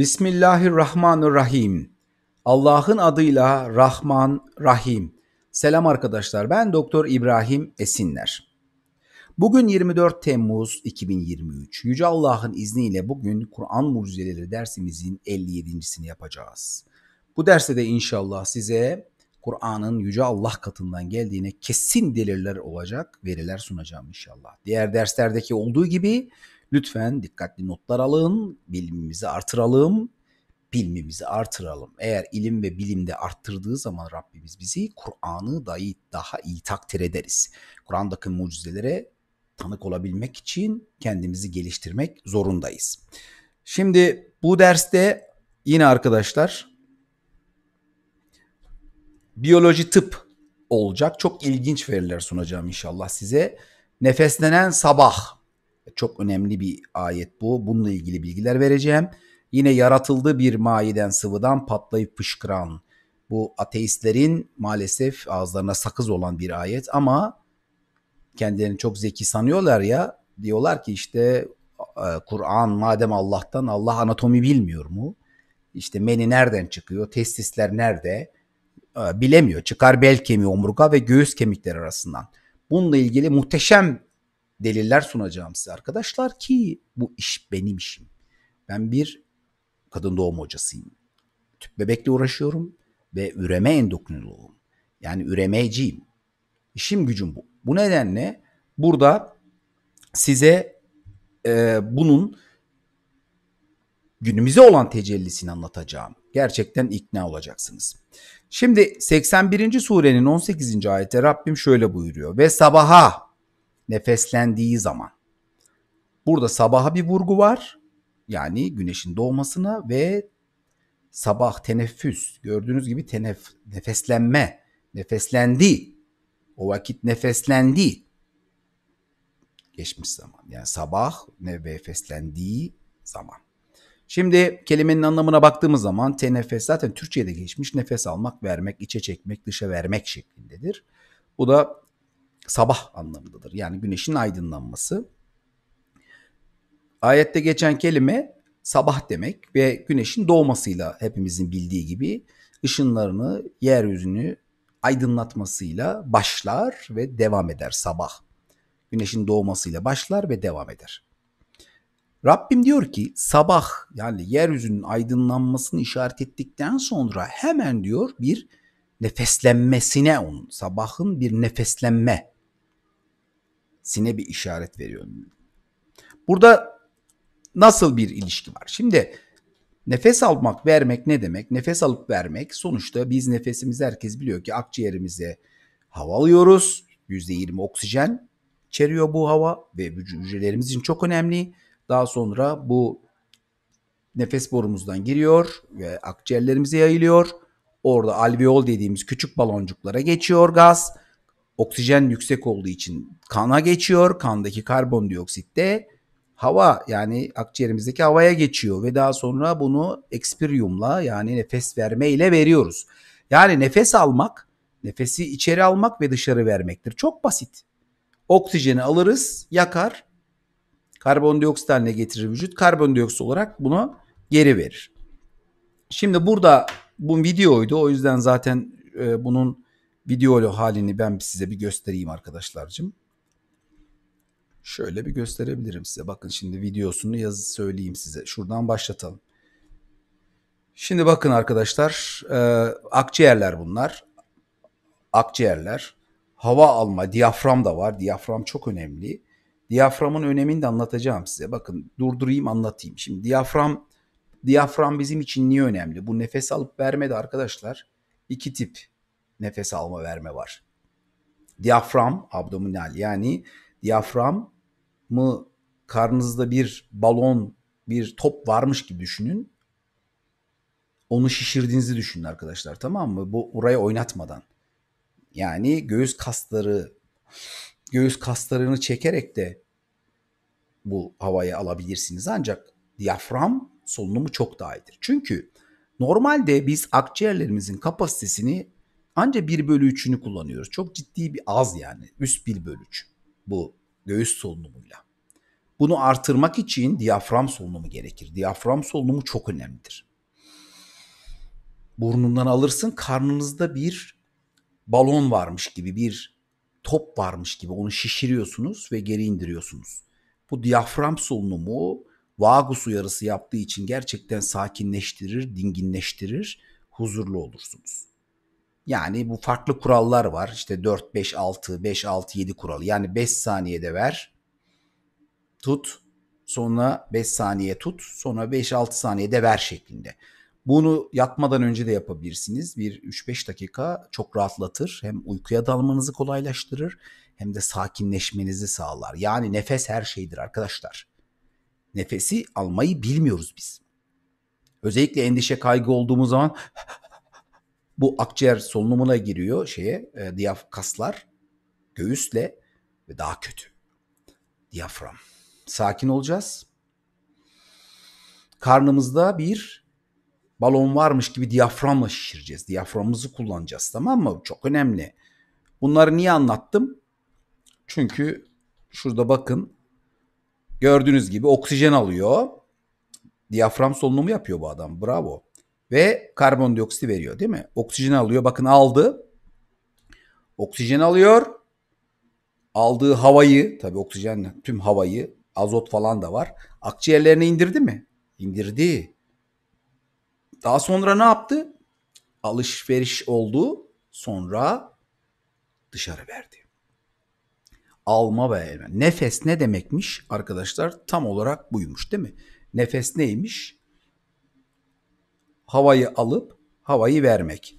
Bismillahirrahmanirrahim. Allah'ın adıyla Rahman Rahim. Selam arkadaşlar. Ben Doktor İbrahim Esinler. Bugün 24 Temmuz 2023. Yüce Allah'ın izniyle bugün Kur'an mucizeleri dersimizin 57.sini yapacağız. Bu derste de inşallah size Kur'an'ın yüce Allah katından geldiğine kesin deliller olacak veriler sunacağım inşallah. Diğer derslerdeki olduğu gibi Lütfen dikkatli notlar alın, bilimimizi artıralım, bilmimizi artıralım. Eğer ilim ve bilimde arttırdığı zaman Rabbimiz bizi Kur'an'ı dahi daha iyi takdir ederiz. Kur'an'daki mucizelere tanık olabilmek için kendimizi geliştirmek zorundayız. Şimdi bu derste yine arkadaşlar biyoloji tıp olacak. Çok ilginç veriler sunacağım inşallah size. Nefeslenen sabah çok önemli bir ayet bu. Bununla ilgili bilgiler vereceğim. Yine yaratıldı bir maiden sıvıdan patlayıp fışkıran. Bu ateistlerin maalesef ağızlarına sakız olan bir ayet ama kendilerini çok zeki sanıyorlar ya diyorlar ki işte e, Kur'an madem Allah'tan Allah anatomi bilmiyor mu? İşte meni nereden çıkıyor? Testisler nerede? E, bilemiyor. Çıkar bel kemiği, omurga ve göğüs kemikleri arasından. Bununla ilgili muhteşem deliller sunacağım size arkadaşlar ki bu iş benim işim. Ben bir kadın doğum hocasıyım. Tüp bebekle uğraşıyorum ve üreme endokrinoloğum. Yani üremeciyim. İşim gücüm bu. Bu nedenle burada size e, bunun günümüze olan tecellisini anlatacağım. Gerçekten ikna olacaksınız. Şimdi 81. surenin 18. ayette Rabbim şöyle buyuruyor. Ve sabaha nefeslendiği zaman. Burada sabaha bir vurgu var. Yani güneşin doğmasına ve sabah teneffüs gördüğünüz gibi tenef nefeslenme nefeslendi o vakit nefeslendi geçmiş zaman yani sabah nefeslendiği zaman şimdi kelimenin anlamına baktığımız zaman tenefes zaten Türkçe'de geçmiş nefes almak vermek içe çekmek dışa vermek şeklindedir bu da sabah anlamındadır. Yani güneşin aydınlanması. Ayette geçen kelime sabah demek ve güneşin doğmasıyla hepimizin bildiği gibi ışınlarını yeryüzünü aydınlatmasıyla başlar ve devam eder sabah. Güneşin doğmasıyla başlar ve devam eder. Rabbim diyor ki sabah yani yeryüzünün aydınlanmasını işaret ettikten sonra hemen diyor bir nefeslenmesine onun sabahın bir nefeslenme sine bir işaret veriyor. Burada nasıl bir ilişki var? Şimdi nefes almak, vermek ne demek? Nefes alıp vermek sonuçta biz nefesimizi herkes biliyor ki akciğerimize hava alıyoruz. %20 oksijen içeriyor bu hava ve hücrelerimiz için çok önemli. Daha sonra bu nefes borumuzdan giriyor ve akciğerlerimize yayılıyor. Orada alveol dediğimiz küçük baloncuklara geçiyor gaz oksijen yüksek olduğu için kana geçiyor. Kandaki karbondioksit de hava yani akciğerimizdeki havaya geçiyor ve daha sonra bunu ekspiriyumla yani nefes verme ile veriyoruz. Yani nefes almak, nefesi içeri almak ve dışarı vermektir. Çok basit. Oksijeni alırız, yakar, karbondioksit haline getirir vücut. Karbondioksit olarak bunu geri verir. Şimdi burada bu videoydu. O yüzden zaten e, bunun videolu halini ben size bir göstereyim arkadaşlarcım. Şöyle bir gösterebilirim size. Bakın şimdi videosunu yazı söyleyeyim size. Şuradan başlatalım. Şimdi bakın arkadaşlar e, akciğerler bunlar. Akciğerler. Hava alma, diyafram da var. Diyafram çok önemli. Diyaframın önemini de anlatacağım size. Bakın durdurayım anlatayım. Şimdi diyafram diyafram bizim için niye önemli? Bu nefes alıp vermedi arkadaşlar iki tip nefes alma verme var. Diyafram, abdominal yani diyafram mı karnınızda bir balon, bir top varmış gibi düşünün. Onu şişirdiğinizi düşünün arkadaşlar tamam mı? Bu orayı oynatmadan. Yani göğüs kasları göğüs kaslarını çekerek de bu havayı alabilirsiniz. Ancak diyafram solunumu çok daha iyidir. Çünkü normalde biz akciğerlerimizin kapasitesini Anca 1 bölü 3'ünü kullanıyoruz. Çok ciddi bir az yani. Üst 1 bölü 3 bu göğüs solunumuyla. Bunu artırmak için diyafram solunumu gerekir. Diyafram solunumu çok önemlidir. Burnundan alırsın karnınızda bir balon varmış gibi bir top varmış gibi onu şişiriyorsunuz ve geri indiriyorsunuz. Bu diyafram solunumu vagus uyarısı yaptığı için gerçekten sakinleştirir, dinginleştirir, huzurlu olursunuz. Yani bu farklı kurallar var. İşte 4 5 6 5 6 7 kuralı. Yani 5 saniyede ver. Tut. Sonra 5 saniye tut. Sonra 5-6 saniyede ver şeklinde. Bunu yatmadan önce de yapabilirsiniz. Bir 3-5 dakika çok rahatlatır. Hem uykuya dalmanızı kolaylaştırır hem de sakinleşmenizi sağlar. Yani nefes her şeydir arkadaşlar. Nefesi almayı bilmiyoruz biz. Özellikle endişe kaygı olduğumuz zaman Bu akciğer solunumuna giriyor şeye e, diyaf kaslar göğüsle ve daha kötü diyafram. Sakin olacağız. Karnımızda bir balon varmış gibi diyaframla şişireceğiz. Diyaframımızı kullanacağız tamam mı? Çok önemli. Bunları niye anlattım? Çünkü şurada bakın gördüğünüz gibi oksijen alıyor. Diyafram solunumu yapıyor bu adam. Bravo ve karbondioksiti veriyor değil mi? Oksijeni alıyor. Bakın aldı. oksijen alıyor. Aldığı havayı tabii oksijenle tüm havayı azot falan da var. Akciğerlerine indirdi mi? İndirdi. Daha sonra ne yaptı? Alışveriş oldu. Sonra dışarı verdi. Alma ve elme. Nefes ne demekmiş arkadaşlar? Tam olarak buymuş değil mi? Nefes neymiş? havayı alıp havayı vermek.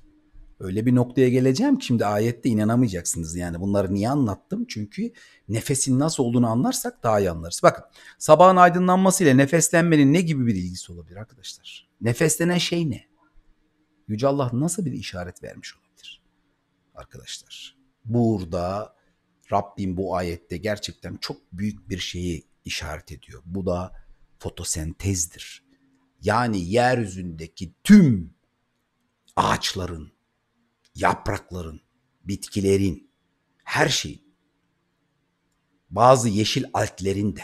Öyle bir noktaya geleceğim ki şimdi ayette inanamayacaksınız yani bunları niye anlattım? Çünkü nefesin nasıl olduğunu anlarsak daha iyi anlarız. Bakın sabahın aydınlanmasıyla nefeslenmenin ne gibi bir ilgisi olabilir arkadaşlar? Nefeslenen şey ne? Yüce Allah nasıl bir işaret vermiş olabilir? Arkadaşlar burada Rabbim bu ayette gerçekten çok büyük bir şeyi işaret ediyor. Bu da fotosentezdir yani yeryüzündeki tüm ağaçların, yaprakların, bitkilerin, her şeyin, bazı yeşil altlerin de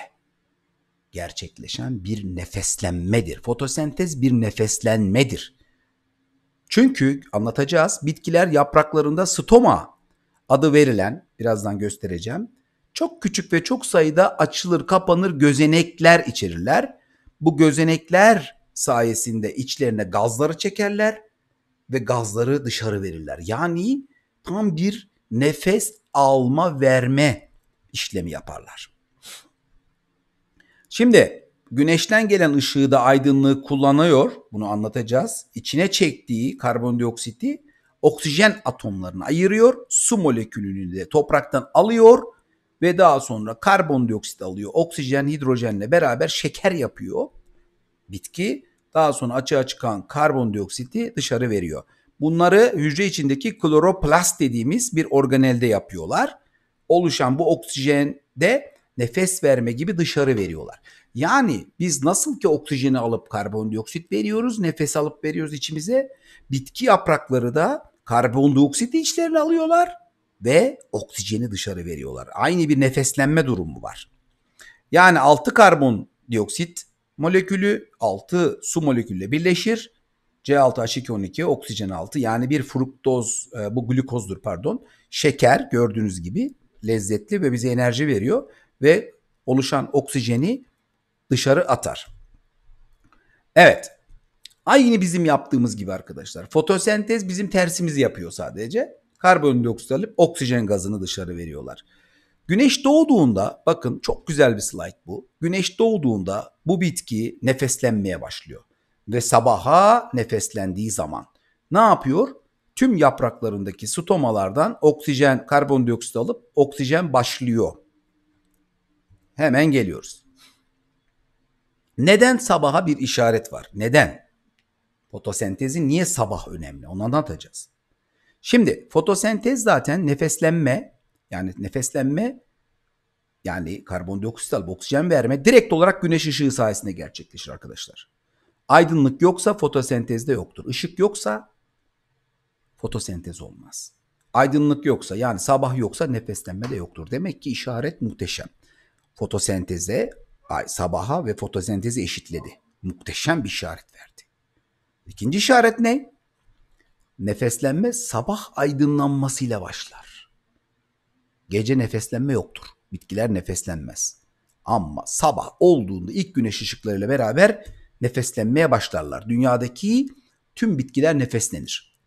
gerçekleşen bir nefeslenmedir. Fotosentez bir nefeslenmedir. Çünkü anlatacağız bitkiler yapraklarında stoma adı verilen birazdan göstereceğim. Çok küçük ve çok sayıda açılır kapanır gözenekler içerirler. Bu gözenekler sayesinde içlerine gazları çekerler ve gazları dışarı verirler. Yani tam bir nefes alma verme işlemi yaparlar. Şimdi güneşten gelen ışığı da aydınlığı kullanıyor. Bunu anlatacağız. İçine çektiği karbondioksiti oksijen atomlarını ayırıyor. Su molekülünü de topraktan alıyor ve daha sonra karbondioksit alıyor. Oksijen hidrojenle beraber şeker yapıyor bitki daha sonra açığa çıkan karbondioksiti dışarı veriyor. Bunları hücre içindeki kloroplast dediğimiz bir organelde yapıyorlar. Oluşan bu oksijen de nefes verme gibi dışarı veriyorlar. Yani biz nasıl ki oksijeni alıp karbondioksit veriyoruz, nefes alıp veriyoruz içimize. Bitki yaprakları da karbondioksiti içlerine alıyorlar ve oksijeni dışarı veriyorlar. Aynı bir nefeslenme durumu var. Yani 6 karbondioksit molekülü 6 su molekülle birleşir. c 6 h 12 oksijen 6 yani bir fruktoz e, bu glukozdur pardon. Şeker gördüğünüz gibi lezzetli ve bize enerji veriyor ve oluşan oksijeni dışarı atar. Evet. Aynı bizim yaptığımız gibi arkadaşlar. Fotosentez bizim tersimizi yapıyor sadece. Karbondioksit alıp oksijen gazını dışarı veriyorlar. Güneş doğduğunda bakın çok güzel bir slide bu. Güneş doğduğunda bu bitki nefeslenmeye başlıyor. Ve sabaha nefeslendiği zaman ne yapıyor? Tüm yapraklarındaki stomalardan oksijen, karbondioksit alıp oksijen başlıyor. Hemen geliyoruz. Neden sabaha bir işaret var? Neden? fotosentezi niye sabah önemli? Onu anlatacağız. Şimdi fotosentez zaten nefeslenme yani nefeslenme yani karbondioksit alıp oksijen verme direkt olarak güneş ışığı sayesinde gerçekleşir arkadaşlar. Aydınlık yoksa fotosentezde yoktur. Işık yoksa fotosentez olmaz. Aydınlık yoksa yani sabah yoksa nefeslenme de yoktur. Demek ki işaret muhteşem. Fotosenteze, ay, sabaha ve fotosentezi eşitledi. Muhteşem bir işaret verdi. İkinci işaret ne? Nefeslenme sabah aydınlanmasıyla başlar. Gece nefeslenme yoktur. Bitkiler nefeslenmez. Ama sabah olduğunda ilk güneş ışıklarıyla beraber nefeslenmeye başlarlar. Dünyadaki tüm bitkiler nefeslenir.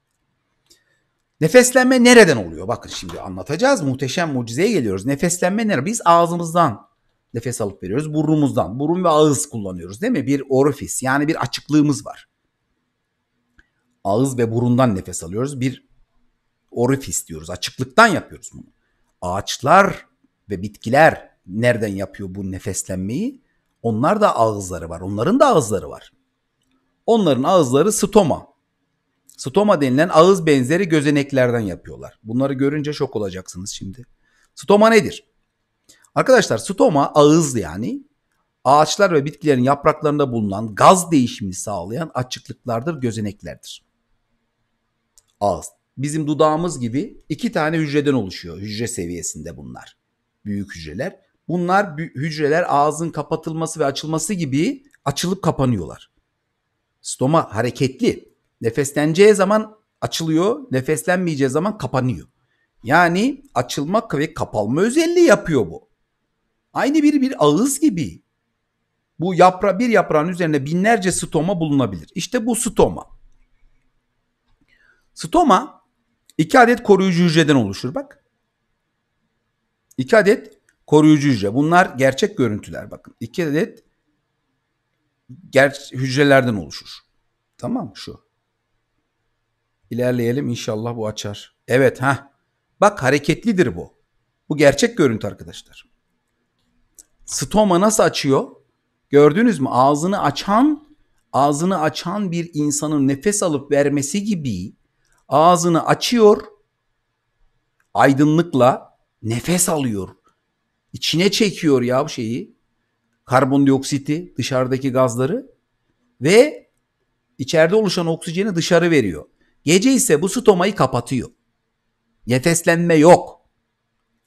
Nefeslenme nereden oluyor? Bakın şimdi anlatacağız. Muhteşem mucizeye geliyoruz. Nefeslenme nereden? Biz ağzımızdan nefes alıp veriyoruz. Burnumuzdan. Burun ve ağız kullanıyoruz değil mi? Bir orifis yani bir açıklığımız var. Ağız ve burundan nefes alıyoruz. Bir orifis diyoruz. Açıklıktan yapıyoruz bunu ağaçlar ve bitkiler nereden yapıyor bu nefeslenmeyi? Onlar da ağızları var. Onların da ağızları var. Onların ağızları stoma. Stoma denilen ağız benzeri gözeneklerden yapıyorlar. Bunları görünce şok olacaksınız şimdi. Stoma nedir? Arkadaşlar stoma ağız yani ağaçlar ve bitkilerin yapraklarında bulunan gaz değişimi sağlayan açıklıklardır, gözeneklerdir. Ağız bizim dudağımız gibi iki tane hücreden oluşuyor. Hücre seviyesinde bunlar. Büyük hücreler. Bunlar hücreler ağzın kapatılması ve açılması gibi açılıp kapanıyorlar. Stoma hareketli. Nefesleneceği zaman açılıyor, nefeslenmeyeceği zaman kapanıyor. Yani açılmak ve kapalma özelliği yapıyor bu. Aynı bir bir ağız gibi. Bu yapra bir yaprağın üzerinde binlerce stoma bulunabilir. İşte bu stoma. Stoma 2 adet koruyucu hücreden oluşur bak. 2 adet koruyucu hücre. Bunlar gerçek görüntüler bakın. 2 adet ger hücrelerden oluşur. Tamam şu. İlerleyelim inşallah bu açar. Evet ha. Bak hareketlidir bu. Bu gerçek görüntü arkadaşlar. Stoma nasıl açıyor? Gördünüz mü? Ağzını açan, ağzını açan bir insanın nefes alıp vermesi gibi ağzını açıyor, aydınlıkla nefes alıyor. İçine çekiyor ya bu şeyi. Karbondioksiti, dışarıdaki gazları ve içeride oluşan oksijeni dışarı veriyor. Gece ise bu stomayı kapatıyor. Nefeslenme yok.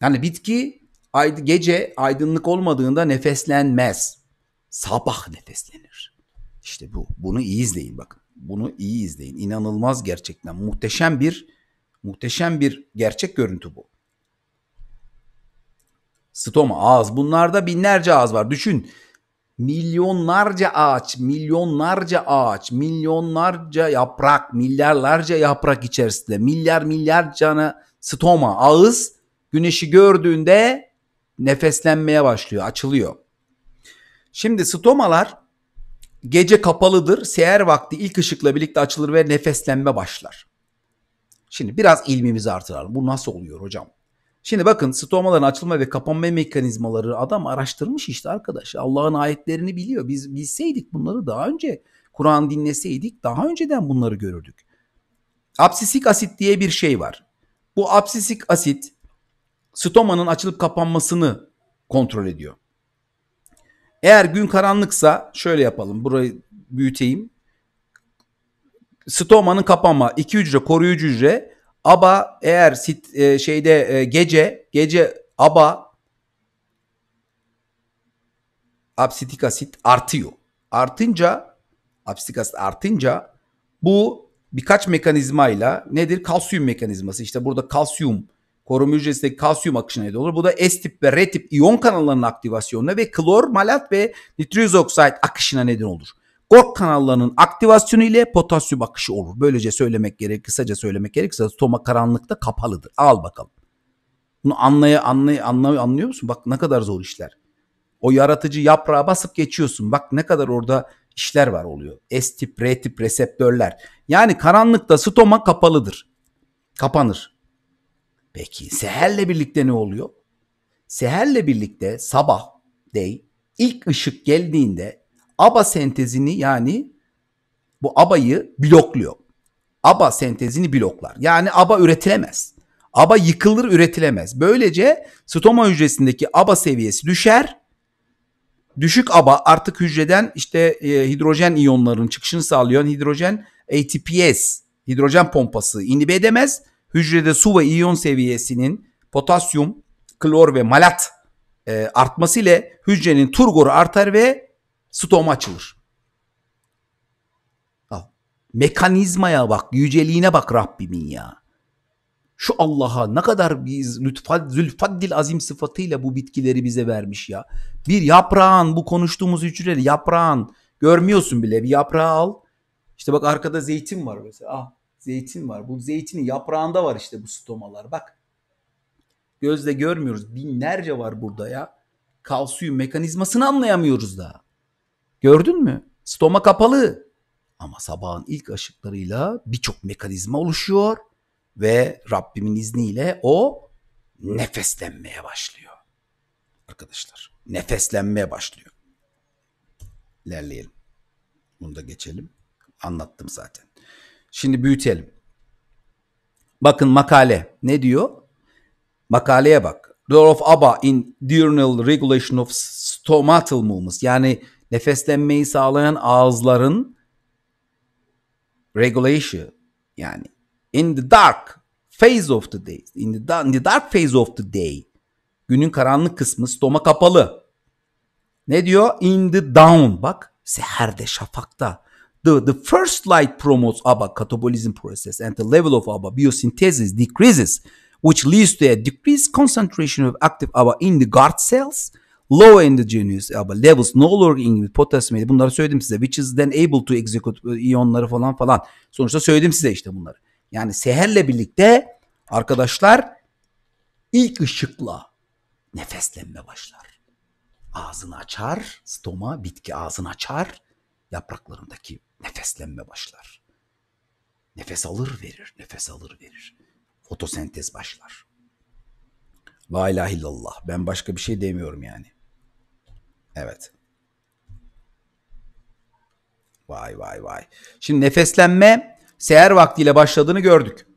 Yani bitki gece aydınlık olmadığında nefeslenmez. Sabah nefeslenir. İşte bu. Bunu iyi izleyin bakın. Bunu iyi izleyin. İnanılmaz gerçekten. Muhteşem bir muhteşem bir gerçek görüntü bu. Stoma, ağız. Bunlarda binlerce ağız var. Düşün. Milyonlarca ağaç, milyonlarca ağaç, milyonlarca yaprak, milyarlarca yaprak içerisinde milyar milyar canı stoma, ağız güneşi gördüğünde nefeslenmeye başlıyor, açılıyor. Şimdi stomalar Gece kapalıdır. Seher vakti ilk ışıkla birlikte açılır ve nefeslenme başlar. Şimdi biraz ilmimizi artıralım. Bu nasıl oluyor hocam? Şimdi bakın stomaların açılma ve kapanma mekanizmaları adam araştırmış işte arkadaş. Allah'ın ayetlerini biliyor. Biz bilseydik bunları daha önce Kur'an dinleseydik daha önceden bunları görürdük. Absisik asit diye bir şey var. Bu absisik asit stomanın açılıp kapanmasını kontrol ediyor. Eğer gün karanlıksa şöyle yapalım. Burayı büyüteyim. Stoma'nın kapanma. 2 hücre koruyucu hücre. Aba eğer sit, e, şeyde e, gece gece aba absitik asit artıyor. Artınca absitik asit artınca bu birkaç mekanizmayla nedir? Kalsiyum mekanizması. İşte burada kalsiyum koruma hücresindeki kalsiyum akışına neden olur. Bu da S tip ve R tip iyon kanallarının aktivasyonuna ve klor, malat ve nitrous oksit akışına neden olur. GORK kanallarının aktivasyonu ile potasyum akışı olur. Böylece söylemek gerek, kısaca söylemek gerekirse stoma karanlıkta kapalıdır. Al bakalım. Bunu anlaya, anlaya, anlay, anlıyor musun? Bak ne kadar zor işler. O yaratıcı yaprağa basıp geçiyorsun. Bak ne kadar orada işler var oluyor. S tip, R tip reseptörler. Yani karanlıkta stoma kapalıdır. Kapanır. Peki seherle birlikte ne oluyor? Seherle birlikte sabah dey ilk ışık geldiğinde ABA sentezini yani bu ABA'yı blokluyor. ABA sentezini bloklar. Yani ABA üretilemez. ABA yıkılır üretilemez. Böylece stoma hücresindeki ABA seviyesi düşer. Düşük ABA artık hücreden işte e, hidrojen iyonlarının çıkışını sağlayan hidrojen ATPS hidrojen pompası inhibe edemez hücrede su ve iyon seviyesinin potasyum, klor ve malat e, artması ile hücrenin turgoru artar ve stoma açılır. Al. Mekanizmaya bak, yüceliğine bak Rabbimin ya. Şu Allah'a ne kadar biz lütfad, zülfaddil azim sıfatıyla bu bitkileri bize vermiş ya. Bir yaprağın bu konuştuğumuz hücreleri yaprağın görmüyorsun bile bir yaprağı al. İşte bak arkada zeytin var mesela. Ah Zeytin var. Bu zeytinin yaprağında var işte bu stomalar. Bak gözle görmüyoruz. Binlerce var burada ya. Kalsiyum mekanizmasını anlayamıyoruz daha. Gördün mü? Stoma kapalı. Ama sabahın ilk ışıklarıyla birçok mekanizma oluşuyor ve Rabbimin izniyle o nefeslenmeye başlıyor. Arkadaşlar nefeslenmeye başlıyor. İlerleyelim. Bunu da geçelim. Anlattım zaten. Şimdi büyütelim. Bakın makale ne diyor? Makaleye bak. Door of ABBA in diurnal regulation of stomatal movements. Yani nefeslenmeyi sağlayan ağızların regulation yani in the dark phase of the day in the, in the dark phase of the day günün karanlık kısmı stoma kapalı ne diyor in the dawn bak seherde şafakta The, the first light promotes ABA catabolism process and the level of ABA biosynthesis decreases, which leads to a decreased concentration of active ABA in the guard cells. Low endogenous ABA levels no longer inhibit potassium. Bunları söyledim size. Which is then able to execute e, iyonları falan falan. Sonuçta söyledim size işte bunları. Yani seherle birlikte arkadaşlar ilk ışıkla nefeslenme başlar. Ağzını açar, stoma bitki ağzını açar yapraklarındaki nefeslenme başlar. Nefes alır verir, nefes alır verir. Fotosentez başlar. La ilahe illallah. Ben başka bir şey demiyorum yani. Evet. Vay vay vay. Şimdi nefeslenme seher vaktiyle başladığını gördük.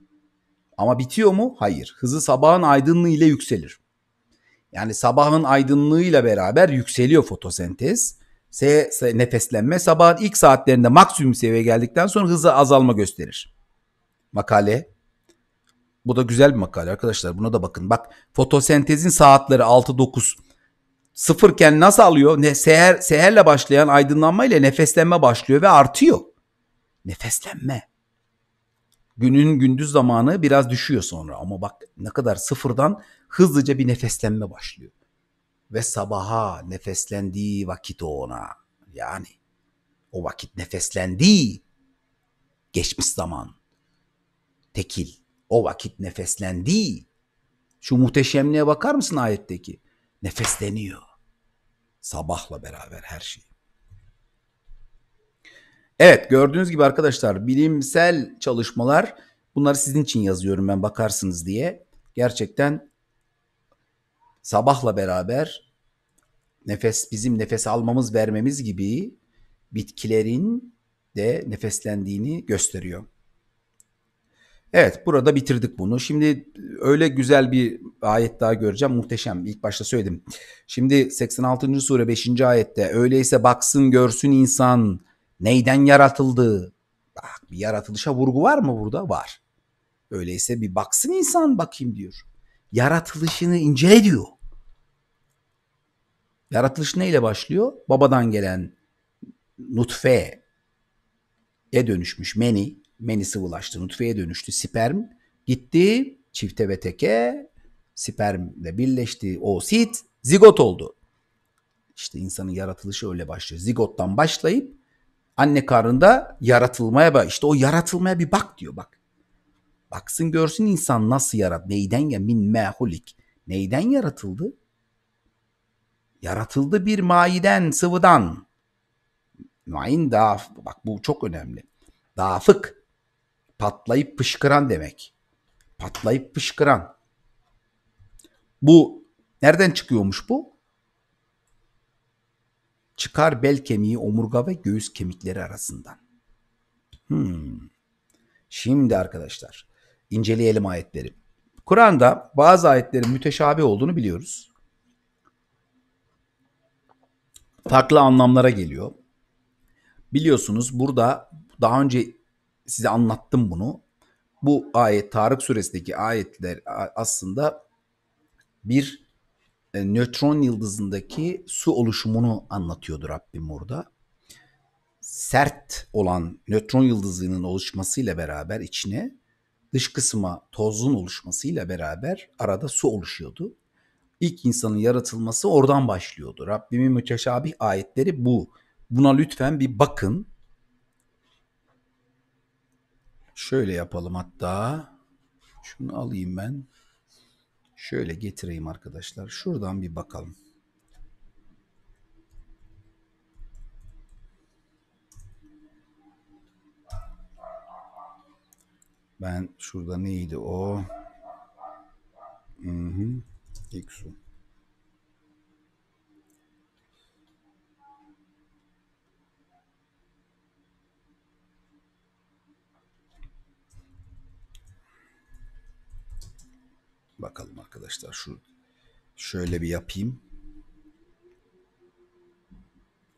Ama bitiyor mu? Hayır. Hızı sabahın aydınlığı ile yükselir. Yani sabahın aydınlığıyla beraber yükseliyor fotosentez S, S nefeslenme sabahın ilk saatlerinde maksimum seviyeye geldikten sonra hızla azalma gösterir. Makale. Bu da güzel bir makale arkadaşlar. Buna da bakın. Bak fotosentezin saatleri 6-9 sıfırken nasıl alıyor? Ne, seher, seherle başlayan aydınlanma ile nefeslenme başlıyor ve artıyor. Nefeslenme. Günün gündüz zamanı biraz düşüyor sonra ama bak ne kadar sıfırdan hızlıca bir nefeslenme başlıyor ve sabaha nefeslendiği vakit o ona. Yani o vakit nefeslendiği geçmiş zaman tekil o vakit nefeslendiği şu muhteşemliğe bakar mısın ayetteki? Nefesleniyor. Sabahla beraber her şey. Evet gördüğünüz gibi arkadaşlar bilimsel çalışmalar bunları sizin için yazıyorum ben bakarsınız diye. Gerçekten sabahla beraber nefes bizim nefes almamız vermemiz gibi bitkilerin de nefeslendiğini gösteriyor. Evet burada bitirdik bunu. Şimdi öyle güzel bir ayet daha göreceğim. Muhteşem. İlk başta söyledim. Şimdi 86. sure 5. ayette öyleyse baksın görsün insan neyden yaratıldı? Bak bir yaratılışa vurgu var mı burada? Var. Öyleyse bir baksın insan bakayım diyor. Yaratılışını incele diyor. Yaratılış neyle başlıyor? Babadan gelen nutfeye dönüşmüş meni. Meni sıvılaştı, nutfeye dönüştü. Sperm gitti çifte ve teke. Spermle birleşti. o sit zigot oldu. İşte insanın yaratılışı öyle başlıyor. Zigottan başlayıp anne karnında yaratılmaya bak. İşte o yaratılmaya bir bak diyor bak. Baksın görsün insan nasıl yarat, neyden ya min mehulik, neyden yaratıldı? Yaratıldı bir maiden sıvıdan. Main daf, bak bu çok önemli. Dafık, patlayıp pışkıran demek. Patlayıp pışkıran. Bu nereden çıkıyormuş bu? Çıkar bel kemiği, omurga ve göğüs kemikleri arasından. Hmm. Şimdi arkadaşlar inceleyelim ayetleri. Kur'an'da bazı ayetlerin müteşabi olduğunu biliyoruz. farklı anlamlara geliyor. Biliyorsunuz burada daha önce size anlattım bunu. Bu ayet Tarık suresindeki ayetler aslında bir e, nötron yıldızındaki su oluşumunu anlatıyordu Rabbim burada. Sert olan nötron yıldızının oluşmasıyla beraber içine dış kısma tozun oluşmasıyla beraber arada su oluşuyordu ilk insanın yaratılması oradan başlıyordu. Rabbimin müteşabih ayetleri bu. Buna lütfen bir bakın. Şöyle yapalım hatta. Şunu alayım ben. Şöyle getireyim arkadaşlar. Şuradan bir bakalım. Ben şurada neydi o? Hı hı fixo. Bakalım arkadaşlar şu şöyle bir yapayım.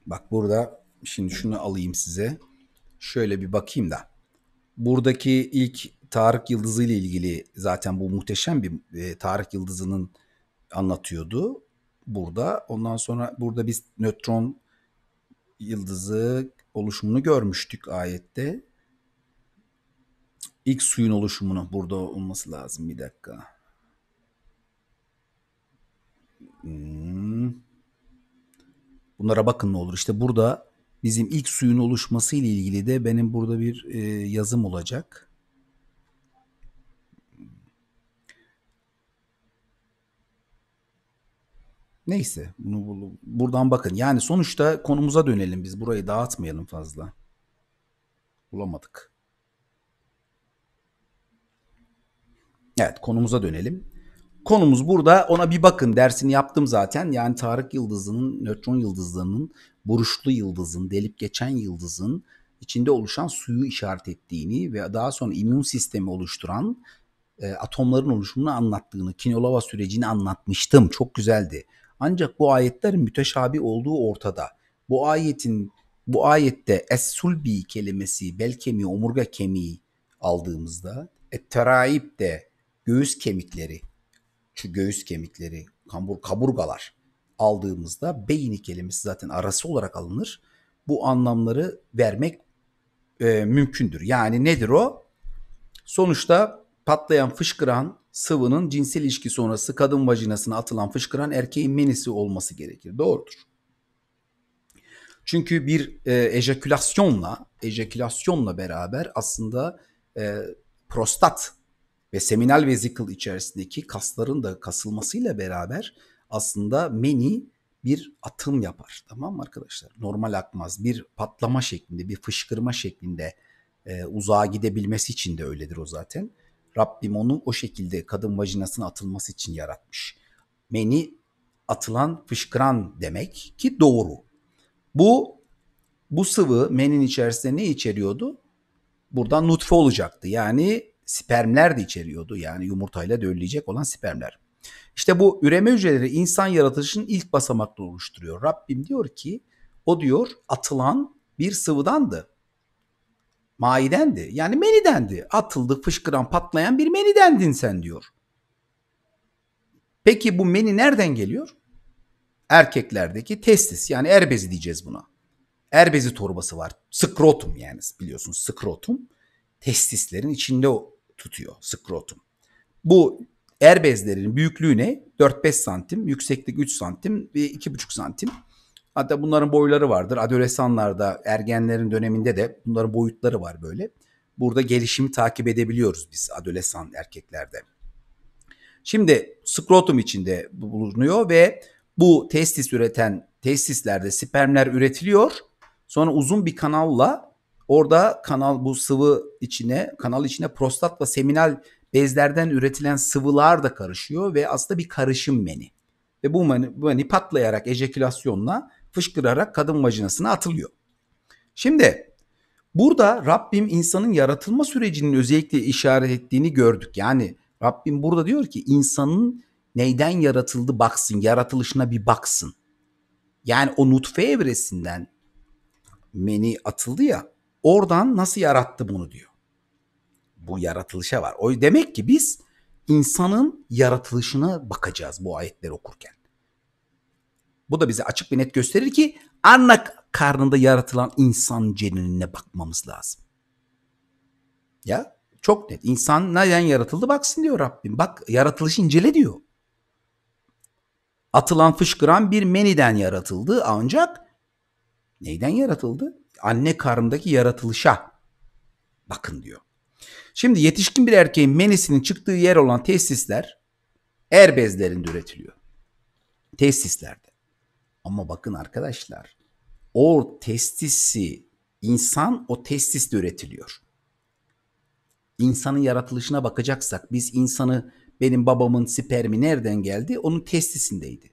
Bak burada şimdi şunu alayım size. Şöyle bir bakayım da. Buradaki ilk Tarık Yıldızı ile ilgili zaten bu muhteşem bir e, Tarık Yıldızı'nın anlatıyordu burada. Ondan sonra burada biz nötron yıldızı oluşumunu görmüştük ayette. İlk suyun oluşumunu burada olması lazım bir dakika. Hmm. Bunlara bakın ne olur. İşte burada bizim ilk suyun oluşması ile ilgili de benim burada bir e, yazım olacak. Neyse bunu buradan bakın. Yani sonuçta konumuza dönelim biz. Burayı dağıtmayalım fazla. Bulamadık. Evet konumuza dönelim. Konumuz burada ona bir bakın dersini yaptım zaten. Yani Tarık Yıldızı'nın, nötron yıldızlarının, buruşlu yıldızın, delip geçen yıldızın içinde oluşan suyu işaret ettiğini ve daha sonra immün sistemi oluşturan e, atomların oluşumunu anlattığını, Kinolova sürecini anlatmıştım. Çok güzeldi. Ancak bu ayetler müteşabi olduğu ortada. Bu ayetin bu ayette es-sulbi kelimesi bel kemiği, omurga kemiği aldığımızda et-teraib de göğüs kemikleri, şu göğüs kemikleri, kambur, kaburgalar aldığımızda beyni kelimesi zaten arası olarak alınır. Bu anlamları vermek e, mümkündür. Yani nedir o? Sonuçta patlayan, fışkıran sıvının cinsel ilişki sonrası kadın vajinasına atılan fışkıran erkeğin menisi olması gerekir. Doğrudur. Çünkü bir e, ejakülasyonla ejakülasyonla beraber aslında e, prostat ve seminal vesikıl içerisindeki kasların da kasılmasıyla beraber aslında meni bir atım yapar. Tamam mı arkadaşlar? Normal akmaz. Bir patlama şeklinde, bir fışkırma şeklinde e, uzağa gidebilmesi için de öyledir o zaten. Rabbim onu o şekilde kadın vajinasına atılması için yaratmış. Meni atılan, fışkıran demek ki doğru. Bu bu sıvı menin içerisinde ne içeriyordu? Buradan nutfe olacaktı. Yani spermler de içeriyordu. Yani yumurtayla dölleyecek olan spermler. İşte bu üreme hücreleri insan yaratılışının ilk basamakta oluşturuyor. Rabbim diyor ki o diyor atılan bir sıvıdandı. Maidendi. Yani menidendi. Atıldı, fışkıran, patlayan bir menidendin sen diyor. Peki bu meni nereden geliyor? Erkeklerdeki testis yani erbezi diyeceğiz buna. Erbezi torbası var. Skrotum yani biliyorsunuz skrotum testislerin içinde tutuyor skrotum. Bu erbezlerin büyüklüğü ne? 4-5 santim, yükseklik 3 santim ve 2,5 santim. Hatta bunların boyları vardır. Adolesanlarda, ergenlerin döneminde de bunların boyutları var böyle. Burada gelişimi takip edebiliyoruz biz adolesan erkeklerde. Şimdi skrotum içinde bulunuyor ve bu testis üreten testislerde spermler üretiliyor. Sonra uzun bir kanalla orada kanal bu sıvı içine kanal içine prostat ve seminal bezlerden üretilen sıvılar da karışıyor ve aslında bir karışım meni. Ve bu meni, bu meni patlayarak ejekülasyonla fışkırarak kadın vajinasına atılıyor. Şimdi burada Rabbim insanın yaratılma sürecinin özellikle işaret ettiğini gördük. Yani Rabbim burada diyor ki insanın neyden yaratıldı baksın, yaratılışına bir baksın. Yani o nutfe evresinden meni atıldı ya oradan nasıl yarattı bunu diyor. Bu yaratılışa var. O demek ki biz insanın yaratılışına bakacağız bu ayetleri okurken. Bu da bize açık bir net gösterir ki anne karnında yaratılan insan cenine bakmamız lazım. Ya çok net. İnsan neden yaratıldı baksın diyor Rabbim. Bak yaratılışı incele diyor. Atılan fışkıran bir meniden yaratıldı ancak neyden yaratıldı? Anne karnındaki yaratılışa bakın diyor. Şimdi yetişkin bir erkeğin menisinin çıktığı yer olan testisler er bezlerinde üretiliyor. Testislerde. Ama bakın arkadaşlar o testisi insan o testisle üretiliyor. İnsanın yaratılışına bakacaksak biz insanı benim babamın spermi nereden geldi? Onun testisindeydi.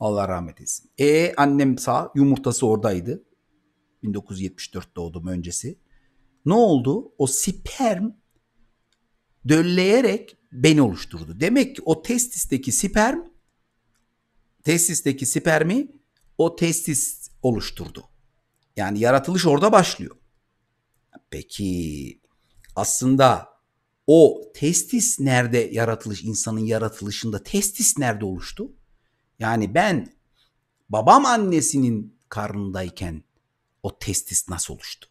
Allah rahmet etsin. E annem sağ yumurtası oradaydı. 1974 doğdum öncesi. Ne oldu? O sperm dölleyerek beni oluşturdu. Demek ki o testisteki sperm Testisteki spermi o testis oluşturdu. Yani yaratılış orada başlıyor. Peki aslında o testis nerede yaratılış insanın yaratılışında testis nerede oluştu? Yani ben babam annesinin karnındayken o testis nasıl oluştu?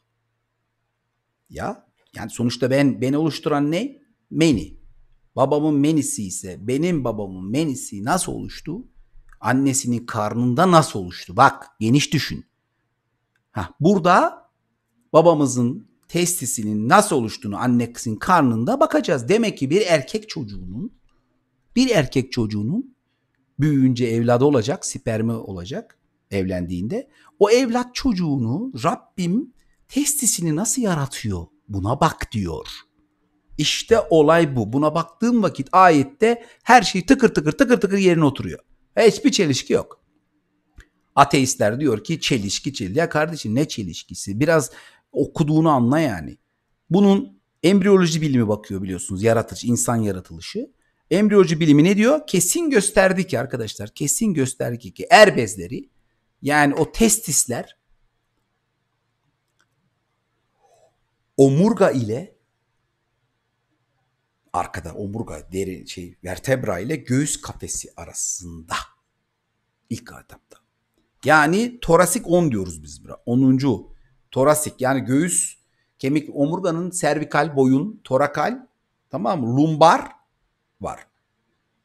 Ya yani sonuçta ben beni oluşturan ne? Meni. Babamın menisi ise benim babamın menisi nasıl oluştu? annesinin karnında nasıl oluştu? Bak geniş düşün. Heh, burada babamızın testisinin nasıl oluştuğunu annesinin karnında bakacağız. Demek ki bir erkek çocuğunun bir erkek çocuğunun büyüyünce evladı olacak, spermi olacak evlendiğinde. O evlat çocuğunu Rabbim testisini nasıl yaratıyor? Buna bak diyor. İşte olay bu. Buna baktığım vakit ayette her şey tıkır tıkır tıkır tıkır yerine oturuyor. Hiçbir çelişki yok. Ateistler diyor ki çelişki çelişki. Ya kardeşim ne çelişkisi? Biraz okuduğunu anla yani. Bunun embriyoloji bilimi bakıyor biliyorsunuz yaratılış, insan yaratılışı. Embriyoloji bilimi ne diyor? Kesin gösterdi ki arkadaşlar kesin gösterdi ki er bezleri yani o testisler omurga ile arkada omurga derin şey vertebra ile göğüs kafesi arasında ilk etapta. Yani torasik 10 diyoruz biz buna. 10. Torasik yani göğüs kemik omurganın servikal boyun torakal tamam mı? Lumbar var.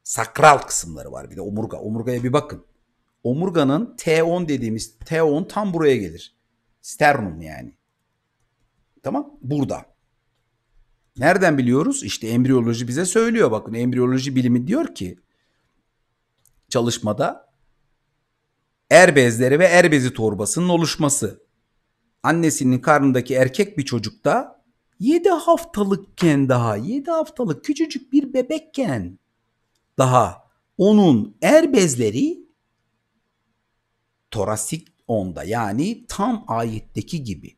Sakral kısımları var bir de omurga. Omurgaya bir bakın. Omurganın T10 dediğimiz T10 tam buraya gelir. Sternum yani. Tamam? Burada. Nereden biliyoruz? İşte embriyoloji bize söylüyor. Bakın embriyoloji bilimi diyor ki çalışmada er bezleri ve er bezi torbasının oluşması. Annesinin karnındaki erkek bir çocukta 7 haftalıkken daha 7 haftalık küçücük bir bebekken daha onun er bezleri torasik onda yani tam ayetteki gibi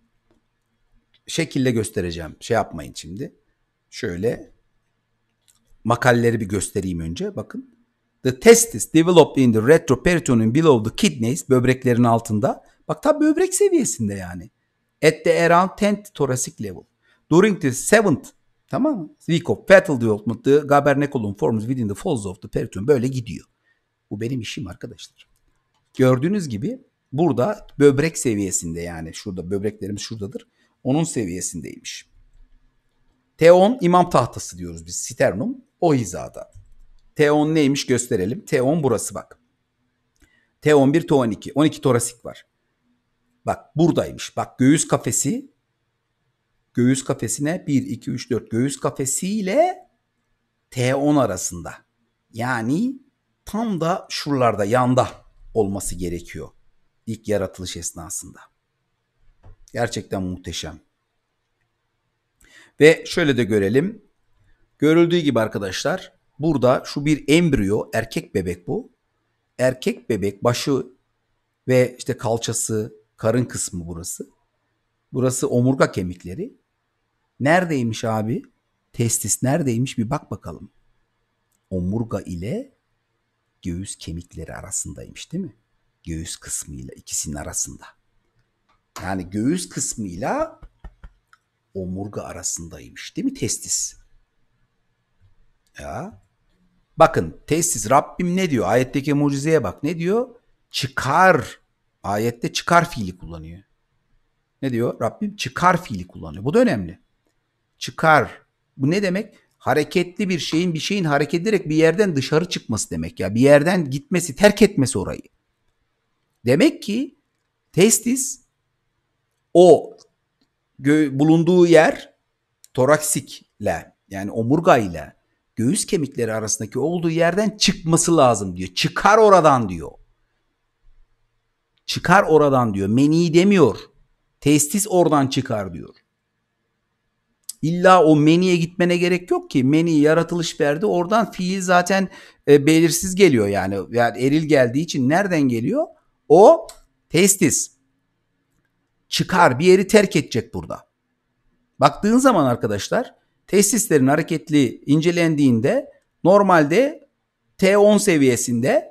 şekilde göstereceğim. Şey yapmayın şimdi. Şöyle makalleri bir göstereyim önce. Bakın. The testis developed in the retroperitoneum below the kidneys böbreklerin altında. Bak tabi böbrek seviyesinde yani. At the around 10 thoracic level. During the seventh tamam mı? Week of fetal development the gabernaculum forms within the folds of the peritoneum. Böyle gidiyor. Bu benim işim arkadaşlar. Gördüğünüz gibi burada böbrek seviyesinde yani şurada böbreklerimiz şuradadır. Onun seviyesindeymiş. T10 imam tahtası diyoruz biz. Sternum o hizada. T10 neymiş gösterelim. T10 burası bak. T11, T12. 12 torasik var. Bak buradaymış. Bak göğüs kafesi. Göğüs kafesine 1, 2, 3, 4. Göğüs kafesiyle T10 arasında. Yani tam da şuralarda yanda olması gerekiyor. ilk yaratılış esnasında. Gerçekten muhteşem. Ve şöyle de görelim. Görüldüğü gibi arkadaşlar burada şu bir embriyo erkek bebek bu. Erkek bebek başı ve işte kalçası, karın kısmı burası. Burası omurga kemikleri. Neredeymiş abi? Testis neredeymiş bir bak bakalım. Omurga ile göğüs kemikleri arasındaymış değil mi? Göğüs kısmıyla ikisinin arasında. Yani göğüs kısmıyla omurga arasındaymış. Değil mi testis? Ya. Bakın testis Rabbim ne diyor? Ayetteki mucizeye bak. Ne diyor? Çıkar. Ayette çıkar fiili kullanıyor. Ne diyor? Rabbim çıkar fiili kullanıyor. Bu da önemli. Çıkar. Bu ne demek? Hareketli bir şeyin bir şeyin hareket ederek bir yerden dışarı çıkması demek ya. Bir yerden gitmesi, terk etmesi orayı. Demek ki testis o bulunduğu yer toraksikle yani omurga ile göğüs kemikleri arasındaki olduğu yerden çıkması lazım diyor. Çıkar oradan diyor. Çıkar oradan diyor. Meni demiyor. Testis oradan çıkar diyor. İlla o meniye gitmene gerek yok ki. Meni yaratılış verdi. Oradan fiil zaten e, belirsiz geliyor yani. Yani eril geldiği için nereden geliyor? O testis çıkar, bir yeri terk edecek burada. Baktığın zaman arkadaşlar testislerin hareketli incelendiğinde normalde T10 seviyesinde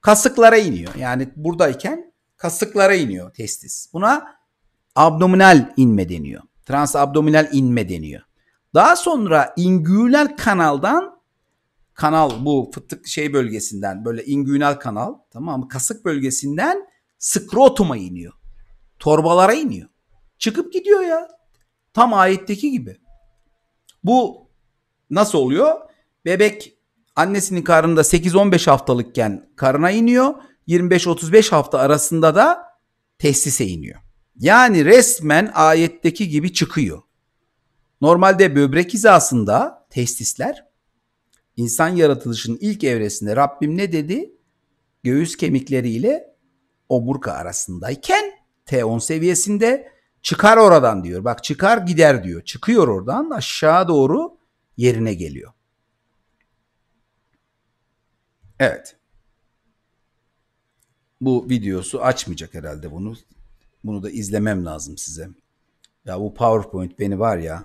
kasıklara iniyor. Yani buradayken kasıklara iniyor testis. Buna abdominal inme deniyor. Transabdominal inme deniyor. Daha sonra ingüinal kanaldan kanal bu fıtık şey bölgesinden böyle ingüinal kanal tamam mı? Kasık bölgesinden skrotum'a iniyor torbalara iniyor. Çıkıp gidiyor ya. Tam ayetteki gibi. Bu nasıl oluyor? Bebek annesinin karnında 8-15 haftalıkken karına iniyor. 25-35 hafta arasında da testise iniyor. Yani resmen ayetteki gibi çıkıyor. Normalde böbrek hizasında testisler insan yaratılışının ilk evresinde Rabbim ne dedi? Göğüs kemikleriyle omurga arasındayken T10 seviyesinde çıkar oradan diyor. Bak çıkar gider diyor. Çıkıyor oradan aşağı doğru yerine geliyor. Evet. Bu videosu açmayacak herhalde bunu. Bunu da izlemem lazım size. Ya bu PowerPoint beni var ya.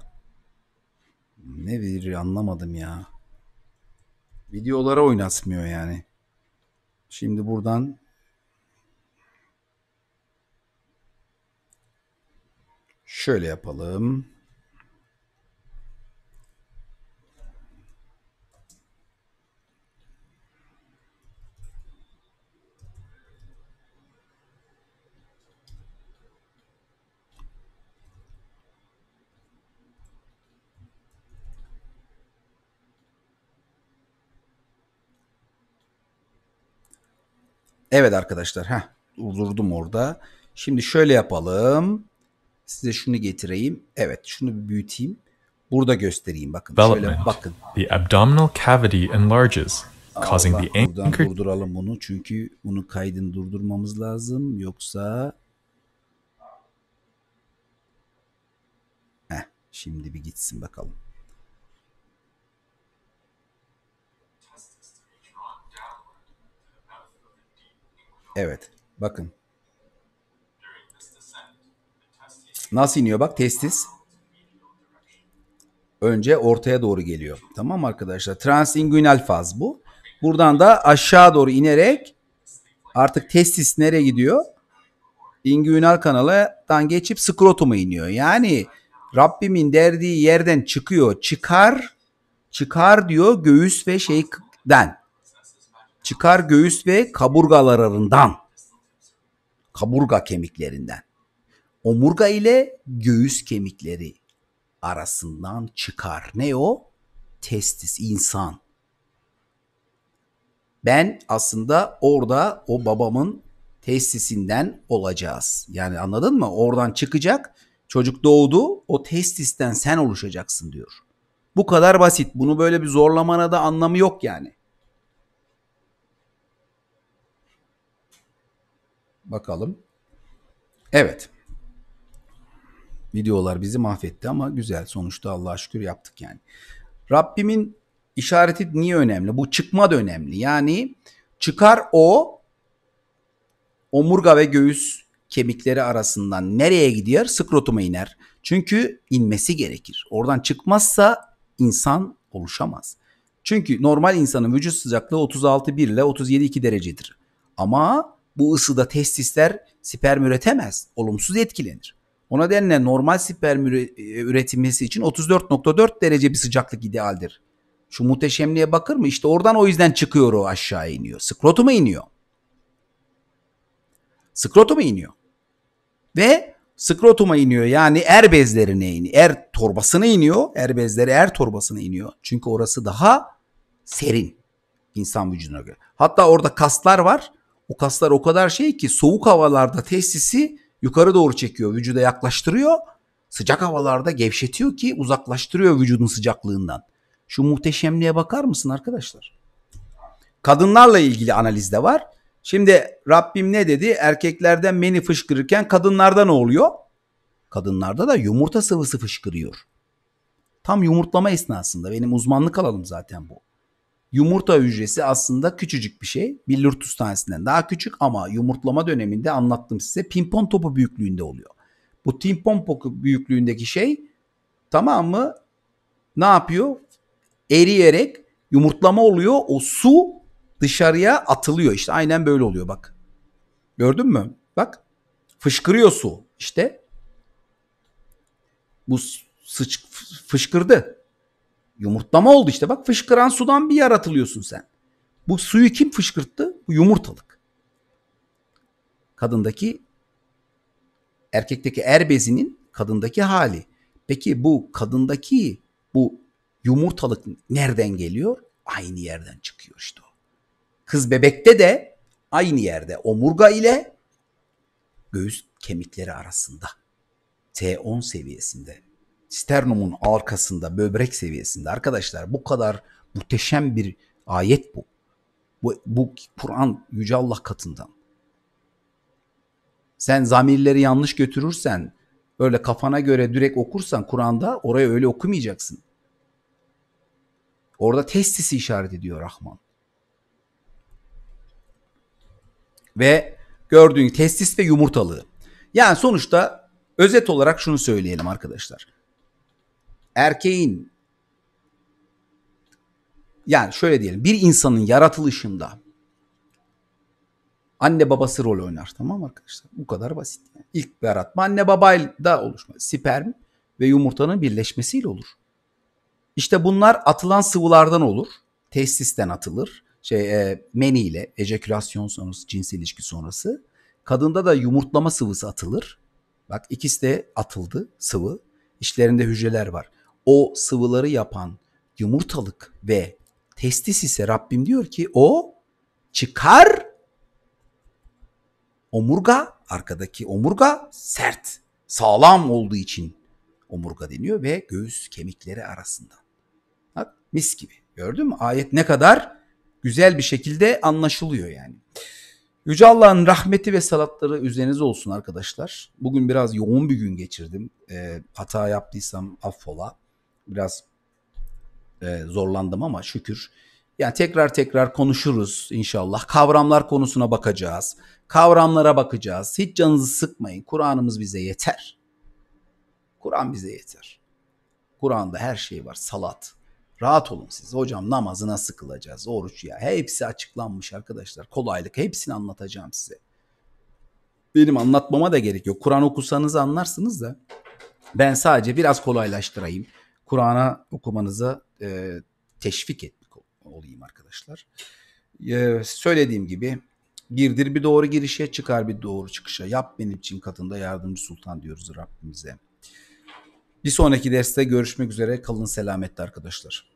Ne verir anlamadım ya. Videolara oynatmıyor yani. Şimdi buradan Şöyle yapalım. Evet arkadaşlar. Heh, durdum orada. Şimdi şöyle yapalım. Size şunu getireyim. Evet şunu bir büyüteyim. Burada göstereyim bakın. Şöyle bakın. The abdominal cavity enlarges. Causing Allah, the buradan anchor... durduralım bunu çünkü bunu kaydını durdurmamız lazım yoksa Heh, şimdi bir gitsin bakalım. Evet. Bakın Nasıl iniyor bak testis. Önce ortaya doğru geliyor. Tamam arkadaşlar. transinguinal faz bu. Buradan da aşağı doğru inerek artık testis nereye gidiyor? İngüinal kanaldan geçip skrotuma e iniyor. Yani Rabbimin derdiği yerden çıkıyor. Çıkar, çıkar diyor göğüs ve şeyden. Çıkar göğüs ve kaburgalarından. Kaburga kemiklerinden omurga ile göğüs kemikleri arasından çıkar. Ne o? Testis, insan. Ben aslında orada o babamın testisinden olacağız. Yani anladın mı? Oradan çıkacak. Çocuk doğdu. O testisten sen oluşacaksın diyor. Bu kadar basit. Bunu böyle bir zorlamana da anlamı yok yani. Bakalım. Evet videolar bizi mahvetti ama güzel sonuçta Allah'a şükür yaptık yani. Rabbimin işareti niye önemli? Bu çıkma da önemli. Yani çıkar o omurga ve göğüs kemikleri arasından nereye gidiyor? Skrotuma iner. Çünkü inmesi gerekir. Oradan çıkmazsa insan oluşamaz. Çünkü normal insanın vücut sıcaklığı 36,1 ile 37,2 derecedir. Ama bu ısıda testisler sperm üretemez. Olumsuz etkilenir. O nedenle normal sperm e, üretilmesi için 34.4 derece bir sıcaklık idealdir. Şu muhteşemliğe bakır mı? İşte oradan o yüzden çıkıyor o aşağı iniyor. Skrotuma iniyor. Skrotuma iniyor. Ve skrotuma iniyor yani er bezlerine iniyor. Er torbasına iniyor. Er bezleri er torbasına iniyor. Çünkü orası daha serin insan vücuduna göre. Hatta orada kaslar var. O kaslar o kadar şey ki soğuk havalarda testisi yukarı doğru çekiyor, vücuda yaklaştırıyor. Sıcak havalarda gevşetiyor ki uzaklaştırıyor vücudun sıcaklığından. Şu muhteşemliğe bakar mısın arkadaşlar? Kadınlarla ilgili analiz de var. Şimdi Rabbim ne dedi? Erkeklerden meni fışkırırken kadınlarda ne oluyor? Kadınlarda da yumurta sıvısı fışkırıyor. Tam yumurtlama esnasında benim uzmanlık alalım zaten bu. Yumurta hücresi aslında küçücük bir şey. Bir lürtus tanesinden daha küçük ama yumurtlama döneminde anlattım size pimpon topu büyüklüğünde oluyor. Bu pimpon topu büyüklüğündeki şey tamam mı? Ne yapıyor? Eriyerek yumurtlama oluyor. O su dışarıya atılıyor. İşte aynen böyle oluyor bak. Gördün mü? Bak. Fışkırıyor su. İşte bu sıç fışkırdı. Yumurtlama oldu işte. Bak fışkıran sudan bir yaratılıyorsun sen. Bu suyu kim fışkırttı? Bu yumurtalık. Kadındaki erkekteki er bezinin kadındaki hali. Peki bu kadındaki bu yumurtalık nereden geliyor? Aynı yerden çıkıyor işte o. Kız bebekte de aynı yerde omurga ile göğüs kemikleri arasında T10 seviyesinde sternumun arkasında böbrek seviyesinde arkadaşlar bu kadar muhteşem bir ayet bu. Bu, bu Kur'an Yüce Allah katından. Sen zamirleri yanlış götürürsen öyle kafana göre direkt okursan Kur'an'da oraya öyle okumayacaksın. Orada testisi işaret ediyor Rahman. Ve gördüğün testis ve yumurtalığı. Yani sonuçta özet olarak şunu söyleyelim arkadaşlar erkeğin yani şöyle diyelim bir insanın yaratılışında anne babası rol oynar tamam arkadaşlar bu kadar basit. İlk yaratma anne babayla oluşma sperm ve yumurtanın birleşmesiyle olur. İşte bunlar atılan sıvılardan olur. Testisten atılır. Şey, e, meni ile ejakülasyon sonrası cinsel ilişki sonrası. Kadında da yumurtlama sıvısı atılır. Bak ikisi de atıldı sıvı. İçlerinde hücreler var o sıvıları yapan yumurtalık ve testis ise Rabbim diyor ki o çıkar omurga arkadaki omurga sert sağlam olduğu için omurga deniyor ve göğüs kemikleri arasında. Bak mis gibi gördün mü ayet ne kadar güzel bir şekilde anlaşılıyor yani. Yüce Allah'ın rahmeti ve salatları üzerinize olsun arkadaşlar. Bugün biraz yoğun bir gün geçirdim. E, hata yaptıysam affola biraz e, zorlandım ama şükür. Yani tekrar tekrar konuşuruz inşallah. Kavramlar konusuna bakacağız. Kavramlara bakacağız. Hiç canınızı sıkmayın. Kur'an'ımız bize yeter. Kur'an bize yeter. Kur'an'da her şey var. Salat. Rahat olun siz. Hocam namazına sıkılacağız. Oruç ya. Hepsi açıklanmış arkadaşlar. Kolaylık. Hepsini anlatacağım size. Benim anlatmama da gerek yok. Kur'an okusanız anlarsınız da ben sadece biraz kolaylaştırayım. Kur'an'a okumanıza e, teşvik etmek olayım arkadaşlar. E, söylediğim gibi girdir bir doğru girişe çıkar bir doğru çıkışa. Yap benim için katında yardımcı sultan diyoruz Rabbimize. Bir sonraki derste görüşmek üzere. Kalın selamette arkadaşlar.